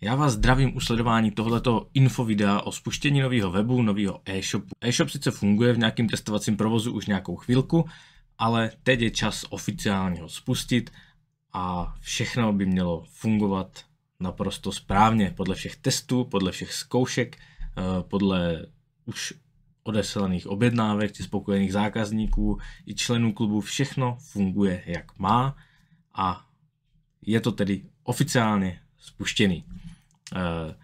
Já vás zdravím u sledování tohoto infovidea o spuštění nového webu, nového e-shopu. E-shop sice funguje v nějakém testovacím provozu už nějakou chvilku, ale teď je čas oficiálně ho spustit a všechno by mělo fungovat naprosto správně, podle všech testů, podle všech zkoušek, eh, podle už odeslaných objednávek, či spokojených zákazníků i členů klubu, všechno funguje jak má a je to tedy oficiálně spuštěný. Eh,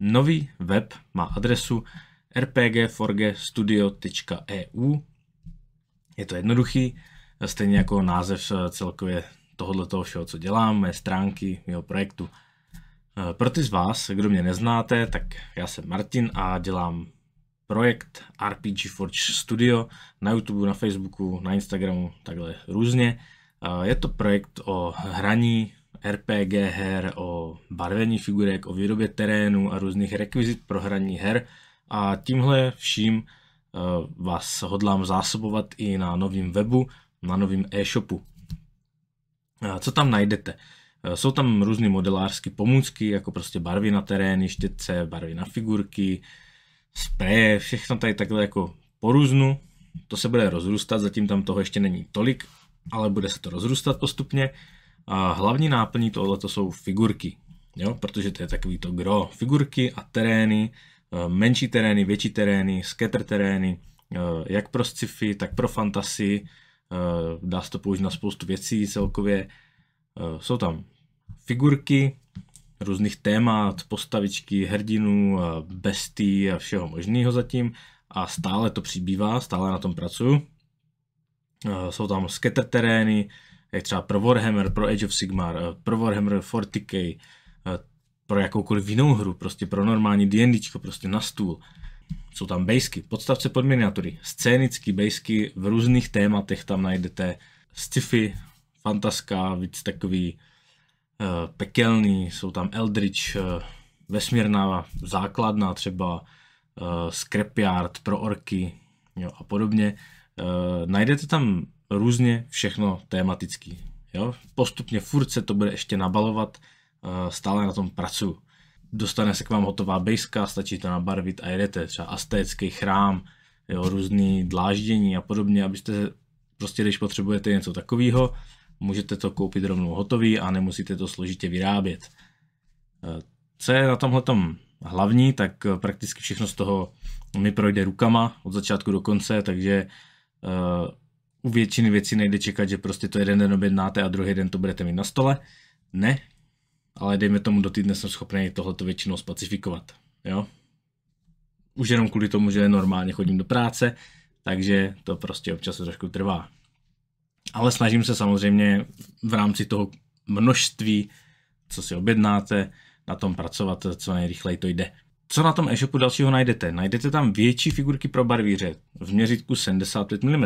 nový web má adresu rpgforgestudio.eu. Je to jednoduchý, stejně jako název eh, celkově tohohle toho všeho, co dělám, mé stránky, mého projektu. Eh, pro ty z vás, kdo mě neznáte, tak já jsem Martin a dělám projekt RPG Forge Studio na YouTube, na Facebooku, na Instagramu, takhle různě. Je to projekt o hraní RPG her, o barvení figurek, o výrobě terénu a různých rekvizit pro hraní her a tímhle vším eh, vás hodlám zásobovat i na novém webu, na novém e-shopu. Eh, co tam najdete? Eh, jsou tam různé modelářské pomůcky, jako prostě barvy na terény, štětce, barvy na figurky, spreje, všechno tady takhle jako poruznu. To se bude rozrůstat, zatím tam toho ještě není tolik, ale bude se to rozrůstat postupně. A hlavní náplní to jsou figurky, jo? protože to je takový to gro. Figurky a terény, eh, menší terény, větší terény, scatter terény, eh, jak pro sci-fi, tak pro fantasy, eh, dá se to použít na spoustu věcí celkově. Jsou tam figurky různých témat, postavičky, hrdinů, bestí a všeho možného zatím a stále to přibývá, stále na tom pracuju. Jsou tam scatter terény, jak třeba pro Warhammer, pro Age of Sigmar, eh, pro Warhammer 40k, eh, pro jakoukoliv jinou hru, prostě pro normální D&D, prostě na stůl. Jsou tam basky, podstavce pod miniatury, scénický basky, v různých tématech tam najdete, sci-fi, fantaska, víc takový uh, pekelný, jsou tam Eldritch, uh, vesmírná základna třeba, uh, scrapyard pro orky jo, a podobně. Uh, najdete tam různě všechno tematický. Jo? Postupně furt se to bude ještě nabalovat, eh, stále na tom pracuju. Dostane se k vám hotová bejska, stačí to nabarvit a jedete. Třeba astécký chrám, jo, různý dláždění a podobně, abyste prostě, když potřebujete něco takového, můžete to koupit rovnou hotový a nemusíte to složitě vyrábět. Eh, co je na tomhle hlavní, tak eh, prakticky všechno z toho mi projde rukama od začátku do konce, takže u většiny věcí nejde čekat, že prostě to jeden den objednáte a druhý den to budete mít na stole. Ne, ale dejme tomu do týdne jsem schopný tohleto většinou spacifikovat. Jo? Už jenom kvůli tomu, že normálně chodím do práce, takže to prostě občas trošku trvá. Ale snažím se samozřejmě v rámci toho množství, co si objednáte, na tom pracovat, co nejrychleji to jde. Co na tom e-shopu dalšího najdete? Najdete tam větší figurky pro barvíře v měřítku 75 mm.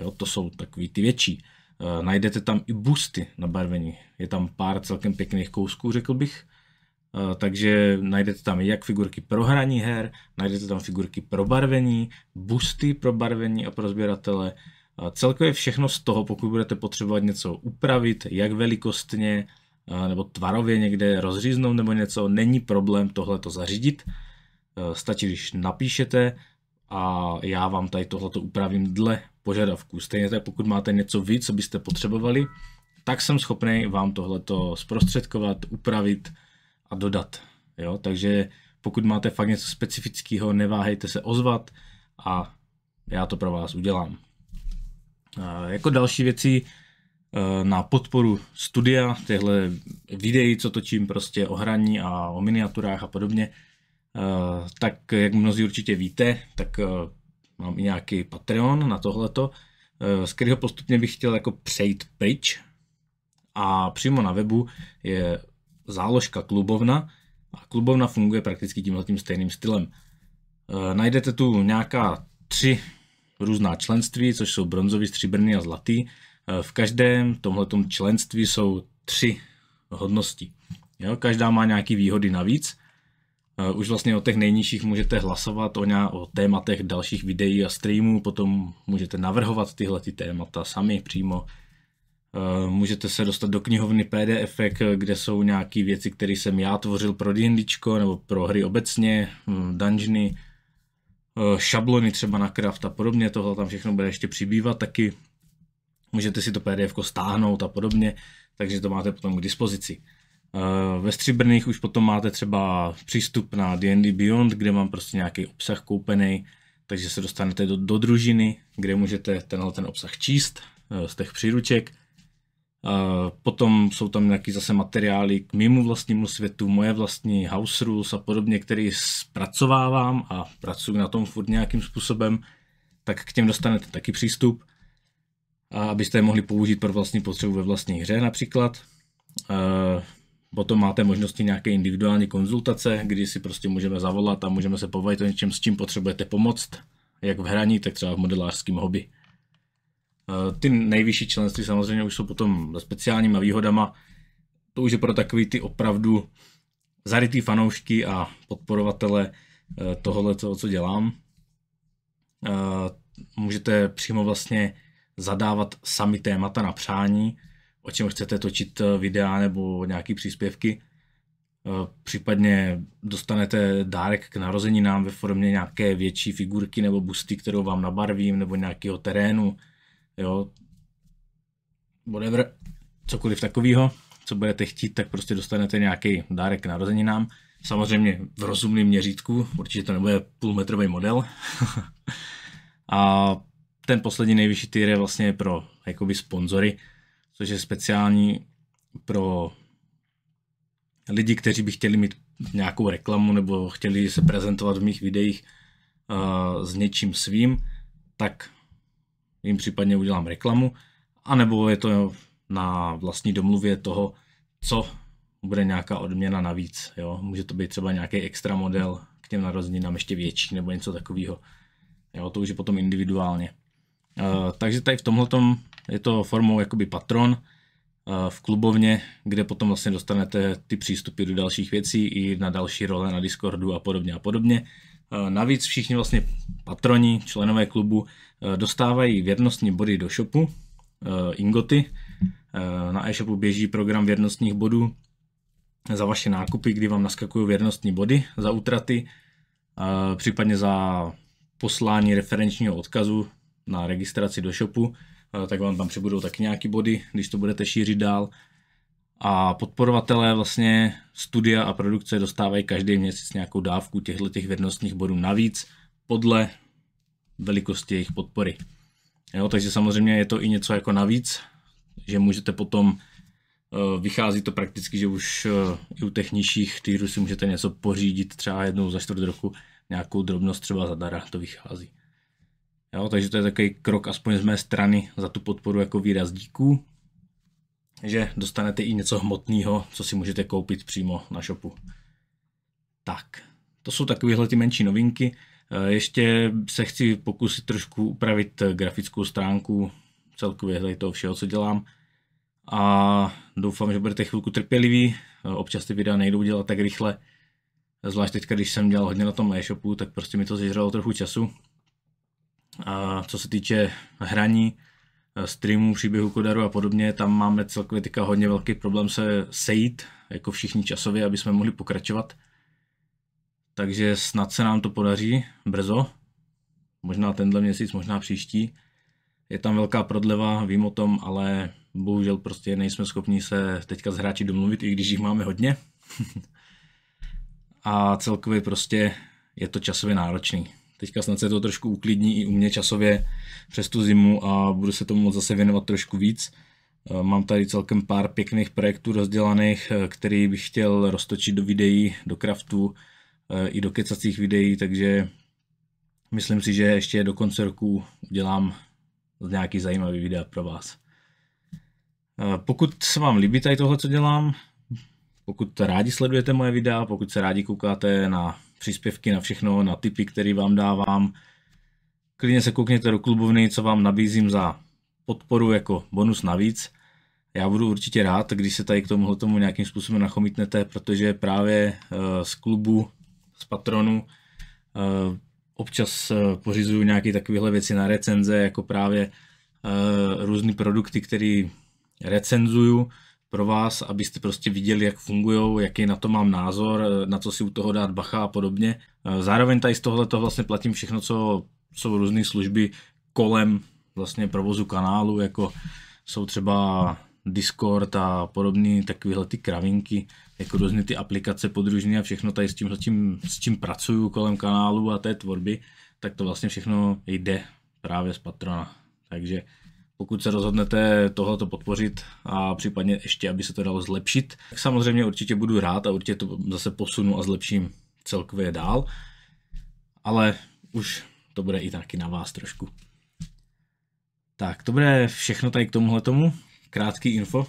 Jo, to jsou takový ty větší. E, najdete tam i busty na barvení. Je tam pár celkem pěkných kousků, řekl bych. E, takže najdete tam jak figurky pro hraní her, najdete tam figurky pro barvení, busty pro barvení a pro sběratele. E, celkově všechno z toho, pokud budete potřebovat něco upravit, jak velikostně, nebo tvarově někde rozříznout nebo něco, není problém tohle to zařídit. Stačí, když napíšete a já vám tady tohleto upravím dle požadavků. Stejně tak pokud máte něco víc, co byste potřebovali, tak jsem schopný vám tohleto zprostředkovat, upravit a dodat. Jo? Takže pokud máte fakt něco specifického, neváhejte se ozvat a já to pro vás udělám. Jako další věci e, na podporu studia, těchto videí, co točím prostě o hraní a o miniaturách a podobně, e, tak jak mnozí určitě víte, tak e, mám i nějaký Patreon na tohleto, eh, z kterého postupně bych chtěl jako přejít pryč. A přímo na webu je záložka klubovna a klubovna funguje prakticky tímhle tím stejným stylem. Eh, najdete tu nějaká tři různá členství, což jsou bronzový, stříbrný a zlatý. Eh, v každém tomhle členství jsou tři hodnosti. Jo, každá má nějaké výhody navíc Eh, už vlastně o těch nejnižších můžete hlasovat, o, ně, o tématech dalších videí a streamů, potom můžete navrhovat tyhle ty témata sami přímo. Eh, můžete se dostat do knihovny PDF, kde jsou nějaké věci, které jsem já tvořil pro D&Dčko nebo pro hry obecně, hm, dungeony, eh, šablony třeba na craft a podobně, tohle tam všechno bude ještě přibývat taky. Můžete si to PDF stáhnout a podobně, takže to máte potom k dispozici. Eh, ve stříbrných už potom máte třeba přístup na D&D Beyond, kde mám prostě nějaký obsah koupený, takže se dostanete do, do družiny, kde můžete tenhle ten obsah číst eh, z těch příruček. Eh, potom jsou tam nějaký zase materiály k mému vlastnímu světu, moje vlastní house rules a podobně, který zpracovávám a pracuji na tom furt nějakým způsobem, tak k těm dostanete taky přístup, abyste je mohli použít pro vlastní potřebu ve vlastní hře například. Potom máte možnosti nějaké individuální konzultace, kdy si prostě můžeme zavolat a můžeme se pobavit o něčem, s čím potřebujete pomoct, jak v hraní, tak třeba v modelářském hobby. Eh, ty nejvyšší členství samozřejmě už jsou potom speciálníma výhodama. To už je pro takový ty opravdu zarytý fanoušky a podporovatele eh, tohohle, toho, co dělám. Eh, můžete přímo vlastně zadávat sami témata na přání, o čem chcete točit eh, videa nebo nějaký příspěvky. Eh, případně dostanete dárek k narozeninám ve formě nějaké větší figurky nebo busty, kterou vám nabarvím, nebo nějakého terénu, jo, whatever, cokoliv takového, co budete chtít, tak prostě dostanete nějaký dárek k narozeninám. Samozřejmě v rozumném měřítku, určitě to nebude půlmetrový model. A ten poslední nejvyšší tier je vlastně pro jakoby sponzory, což je speciální pro lidi, kteří by chtěli mít nějakou reklamu nebo chtěli se prezentovat v mých videích uh, s něčím svým, tak jim případně udělám reklamu, anebo je to na vlastní domluvě toho, co bude nějaká odměna navíc. Jo? Může to být třeba nějaký extra model k těm narozeninám ještě větší nebo něco takového. Jo, to už je potom individuálně. Uh, takže tady v tomhle je to formou jakoby patron eh, v klubovně, kde potom vlastně dostanete ty přístupy do dalších věcí i na další role na Discordu a podobně a podobně. Eh, navíc všichni vlastně patroni, členové klubu eh, dostávají věrnostní body do shopu, ingoty. Na e-shopu běží program věrnostních bodů za vaše nákupy, kdy vám naskakují věrnostní body za útraty, případně za poslání referenčního odkazu na registraci do shopu Eh, tak vám tam přibudou taky nějaký body, když to budete šířit dál. A podporovatelé vlastně studia a produkce dostávají každý měsíc nějakou dávku těchto těch vědnostních bodů navíc podle velikosti jejich podpory. Jo, takže samozřejmě je to i něco jako navíc, že můžete potom, eh, vychází to prakticky, že už eh, i u těch nižších týrů si můžete něco pořídit třeba jednou za čtvrt roku, nějakou drobnost třeba za dara, to vychází. Jo, takže to je takový krok aspoň z mé strany za tu podporu jako výraz díků, že dostanete i něco hmotného, co si můžete koupit přímo na shopu. Tak, to jsou takovéhle ty menší novinky. E, ještě se chci pokusit trošku upravit grafickou stránku celkově tady toho všeho, co dělám. A doufám, že budete chvilku trpěliví. E, občas ty videa nejdou dělat tak rychle. Zvlášť teď, když jsem dělal hodně na tom e-shopu, tak prostě mi to zežralo trochu času. A co se týče hraní, eh, streamů, příběhu Kodaru a podobně, tam máme celkově teďka hodně velký problém se sejít, jako všichni časově, aby jsme mohli pokračovat. Takže snad se nám to podaří brzo, možná tenhle měsíc, možná příští. Je tam velká prodleva, vím o tom, ale bohužel prostě nejsme schopni se teďka s hráči domluvit, i když jich máme hodně. a celkově prostě je to časově náročný. Teďka snad se to trošku uklidní i u mě časově přes tu zimu a budu se tomu zase věnovat trošku víc. Eh, mám tady celkem pár pěkných projektů rozdělaných, eh, který bych chtěl roztočit do videí, do kraftu, eh, i do kecacích videí, takže myslím si, že ještě do konce roku udělám nějaký zajímavý videa pro vás. Pokud se vám líbí tady tohle, co dělám, pokud rádi sledujete moje videa, pokud se rádi koukáte na příspěvky, na všechno, na tipy, které vám dávám, klidně se koukněte do klubovny, co vám nabízím za podporu jako bonus navíc. Já budu určitě rád, když se tady k tomuhle tomu nějakým způsobem nachomítnete, protože právě eh, z klubu, z patronu, eh, občas eh, pořizuju nějaké takovéhle věci na recenze, jako právě různé produkty, které recenzuju, pro vás, abyste prostě viděli, jak fungují, jaký na to mám názor, eh, na co si u toho dát bacha a podobně. Eh, zároveň tady z tohle to vlastně platím všechno, co jsou různé služby kolem vlastně provozu kanálu, jako jsou třeba Discord a podobné takovéhle ty kravinky, jako různé ty aplikace podružné a všechno tady s tím, s tím, s tím pracuju kolem kanálu a té tvorby, tak to vlastně všechno jde právě z patrona. Takže pokud se rozhodnete tohleto podpořit a případně ještě, aby se to dalo zlepšit, tak samozřejmě určitě budu rád a určitě to zase posunu a zlepším celkově dál, ale už to bude i taky na vás trošku. Tak to bude všechno tady k tomuhle tomu. Krátký info.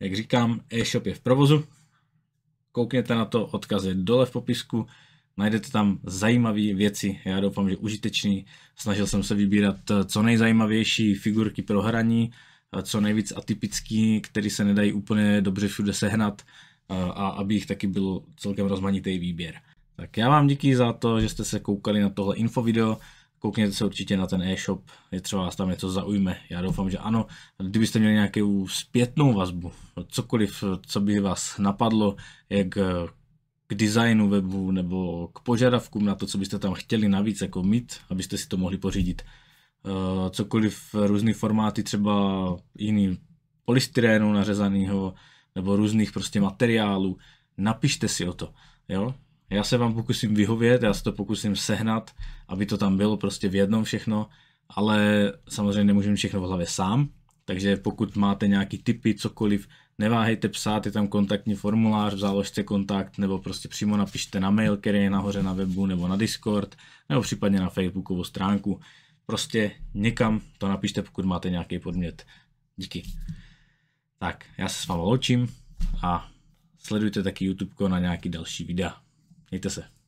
Jak říkám, e-shop je v provozu. Koukněte na to, odkaz je dole v popisku. Najdete tam zajímavé věci, já doufám, že užitečný. Snažil jsem se vybírat eh, co nejzajímavější figurky pro hraní, eh, co nejvíc atypický, který se nedají úplně dobře všude sehnat eh, a aby jich taky byl celkem rozmanitý výběr. Tak já vám díky za to, že jste se koukali na tohle infovideo koukněte se určitě na ten e-shop, je třeba vás tam něco zaujme, já doufám, že ano. Kdybyste měli nějakou zpětnou vazbu, cokoliv, co by vás napadlo, jak k designu webu nebo k požadavkům na to, co byste tam chtěli navíc jako mít, abyste si to mohli pořídit. Eh, cokoliv různý formáty, třeba jiný polystyrénu nařezaného nebo různých prostě materiálů, napište si o to. Jo? Já se vám pokusím vyhovět, já se to pokusím sehnat, aby to tam bylo prostě v jednom všechno, ale samozřejmě nemůžu všechno v hlavě sám, takže pokud máte nějaký typy, cokoliv, neváhejte psát, je tam kontaktní formulář, v záložce kontakt, nebo prostě přímo napište na mail, který je nahoře na webu, nebo na Discord, nebo případně na Facebookovou stránku. Prostě někam to napište, pokud máte nějaký podmět. Díky. Tak, já se s vámi loučím a sledujte taky YouTube na nějaký další videa. Mějte se.